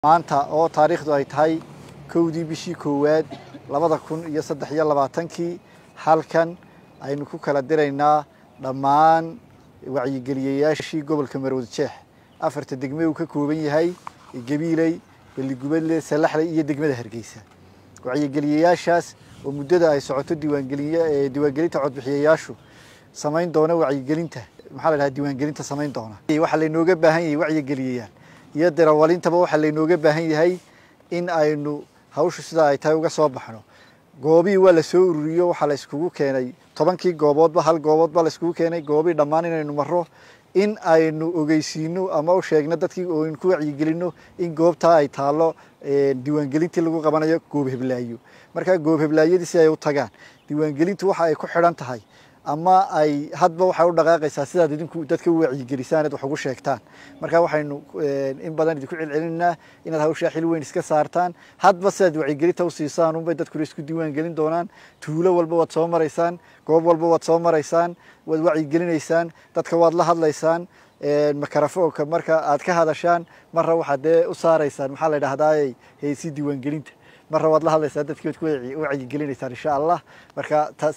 maanta oo taariikhdu ay tahay kowdii bishii koowaad labada kun iyo saddex iyo labaatankii halkan aynu ku kala diraynaa dhammaan wacyigeliyayaashii gobolka marwad jeex afarta degme uu ka kooban yahay gabiiley balligubadle salaxle iyo degmada hargeysa wacyigeliyayaashaas oo muddada ay socoto diiwaangeliy diiwaangelinta codbixiyayaashu samayn doona wacyigelinta maxaa la dhaha diiwaangelinta samayn doona waxaa laynooga baahan yahay wacyigeliyayaal iyo darawalintaba waxaa laynooga baahan yahay in aynu hawshu sidaa ay tahay uga soo baxno goobihii waa lasoo ururiyo waxaa layskugu keenay tobankii gooboodba hal gooboodba layskugu keenay goobihii dhammaan inaynu marro in aynu ogeysiino ama u sheegno dadkii oo aynu ku wacyigelino in goobtaa ay taallo diiwaangelintii lagu qabanayo goob heblaayo markaa goob heblaayadii si ay u tagaan diiwaangelintu waxa ay ku xidhan tahay ama ay hadba waxay u dhaqaaqaysaa sidaad idinku dadka u wacyigelisaan ad wax ugu sheegtaan marka waxaynu eh, in badan idinku celcelinaynaa inaad hawshaa xil weyn iska saartaan hadba sidaad wacyigelinta u siisaan unbay dadkuna isku diiwaan gelin doonaan tuulo walba waad soo maraysaan goob walba waad soo maraysaan waad wacyigelinaysaan dadka waad la hadlaysaan eh, makarafoonka marka aad ka hadashaan marra waxaad dee u saaraysaan maxaa la yidhahdaaye heesii diiwaangelinta marra waad la hadlaysaan dadkii waad ku wacyigelinaysaan insha allah marka